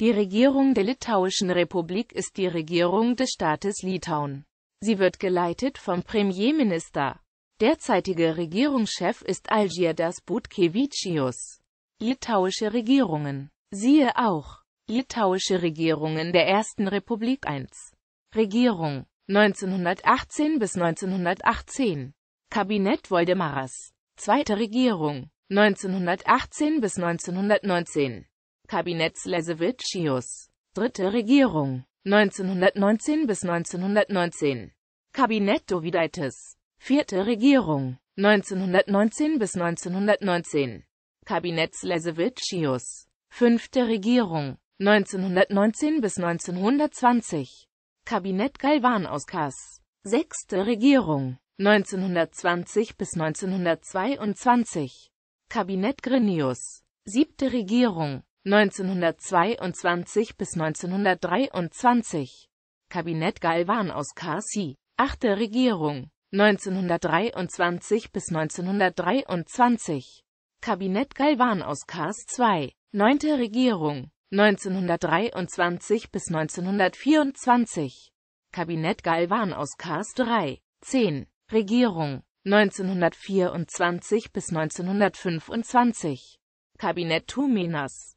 Die Regierung der Litauischen Republik ist die Regierung des Staates Litauen. Sie wird geleitet vom Premierminister. Derzeitiger Regierungschef ist Algirdas Butkevičius. Litauische Regierungen. Siehe auch Litauische Regierungen der Ersten Republik I. Regierung 1918 bis 1918 Kabinett Voldemaras Zweite Regierung 1918 bis 1919 Kabinetts Lesevicius. Dritte Regierung 1919 bis 1919. Kabinett Dovidaitis. Vierte Regierung 1919 bis 1919. Kabinetts Lesevicius. Fünfte Regierung 1919 bis 1920. Kabinett Galvan Auskas. Sechste Regierung 1920 bis 1922. Kabinett Grinius. Siebte Regierung 1922 bis 1923 Kabinett Galvan aus Karsi, 8. Regierung 1923 bis 1923 Kabinett Galvan aus Kars II, 9. Regierung 1923 bis 1924 Kabinett Galvan aus Kars III, 10. Regierung 1924 bis 1925 Kabinett Tumenas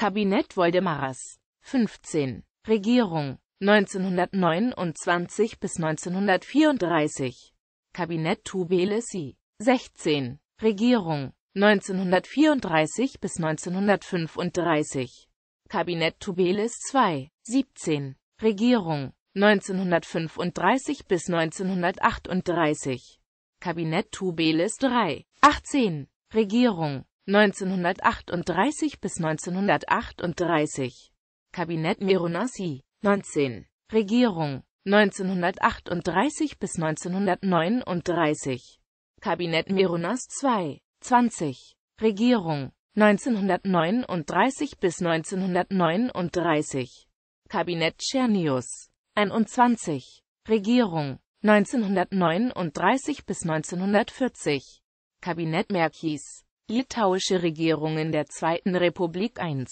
Kabinett Voldemaras. 15. Regierung 1929 bis 1934 Kabinett Tubelesi 16. Regierung 1934 bis 1935 Kabinett Tubeles II 17 Regierung 1935 bis 1938 Kabinett Tubeles III 18 Regierung 1938 bis 1938 Kabinett Mironassi 19 Regierung 1938 bis 1939 Kabinett Mironas II 20 Regierung 1939 bis 1939 Kabinett Tschernius 21 Regierung 1939 bis 1940 Kabinett Merkis Litauische Regierungen der Zweiten Republik I.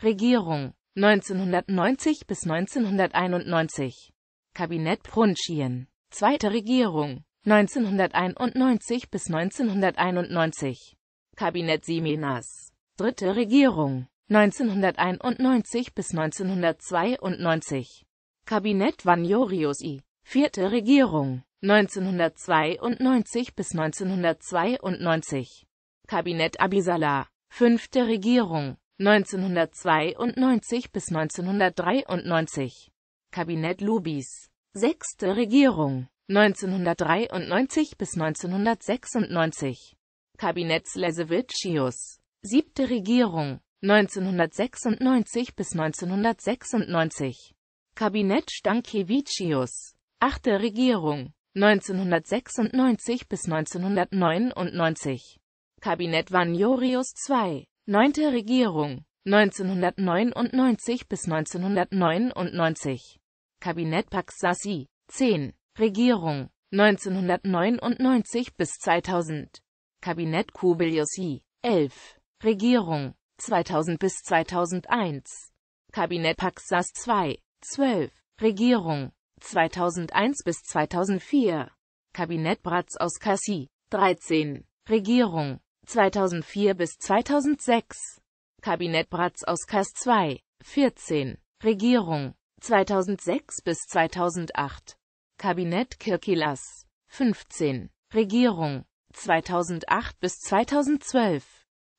Regierung 1990 bis 1991 Kabinett Prunschien Zweite Regierung 1991 bis 1991 Kabinett Simenas Dritte Regierung 1991 bis 1992 Kabinett Vanjorius I Vierte Regierung 1992 bis 1992 Kabinett Abisala, fünfte Regierung, 1992 bis 1993. Kabinett Lubis, sechste Regierung, 1993 bis 1996. Kabinett Slesevicius, siebte Regierung, 1996 bis 1996. Kabinett Stankiewiczius, achte Regierung, 1996 bis 1999. Kabinett Vanjorius II, 9. Regierung, 1999 bis 1999, Kabinett Paksasi, 10, Regierung, 1999 bis 2000, Kabinett Kubiliusi, 11, Regierung, 2000 bis 2001, Kabinett Paksas II, 12, Regierung, 2001 bis 2004, Kabinett Bratz aus Kassi, 13, Regierung, 2004 bis 2006. Kabinett Bratz aus Kass 2, 14. Regierung, 2006 bis 2008. Kabinett Kirkilas, 15. Regierung, 2008 bis 2012.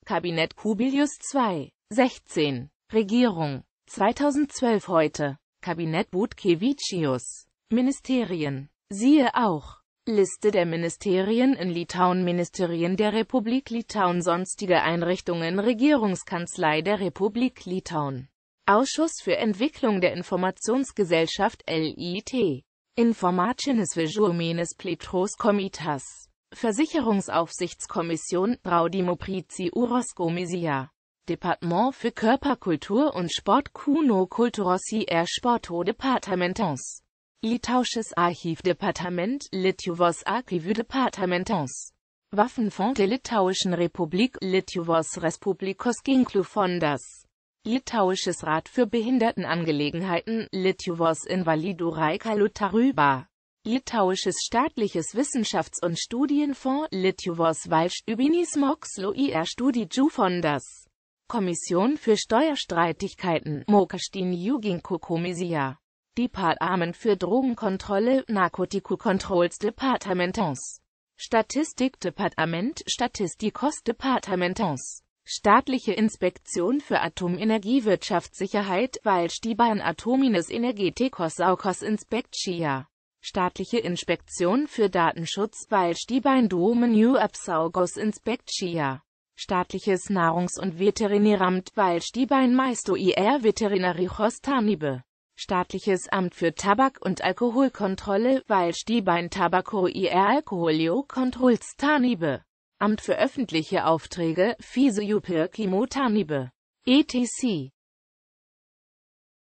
Kabinett Kubilius 2, 16. Regierung, 2012 heute. Kabinett Butkevicius. Ministerien. Siehe auch Liste der Ministerien in Litauen Ministerien der Republik Litauen Sonstige Einrichtungen Regierungskanzlei der Republik Litauen Ausschuss für Entwicklung der Informationsgesellschaft LIT Informatinis Vizuomenes Pletros Komitas Versicherungsaufsichtskommission Braudimoprizi Uroskomisia Departement für Körperkultur und Sport Kuno Kulturosi er Sporto Departamentos Litauisches Archivdepartement, Lietuvos Archivu departamentos. Waffenfonds der Litauischen Republik, Lietuvos Respublikos Ginklu fondas. Litauisches Rat für Behindertenangelegenheiten, Lietuvos Invalidų Raikalu Taryba. Litauisches Staatliches Wissenschafts- und Studienfonds, Lietuvos Valš Ubinis Mokslo ir Studiju fondas. Kommission für Steuerstreitigkeiten, Mokastin Juginko Komisia. Department für Drogenkontrolle, Narcotico Controls Statistik Departament, Statistikos Departamentons. Staatliche Inspektion für Atomenergiewirtschaftssicherheit, Waldstiban Atomines Energetikos Saukos Inspektia. Staatliche Inspektion für Datenschutz, Waldstibein Domeniu Absaugos Inspektia. Staatliches Nahrungs- und Veterinäramt, Waldstibein Meisto IR Veterinarichos Tanibe. Staatliches Amt für Tabak- und Alkoholkontrolle, weil Stiebein Tabako IR Alkoholio Kontrolls Tarnibe. Amt für öffentliche Aufträge, Fise Jupir Kimo Tarnibe. ETC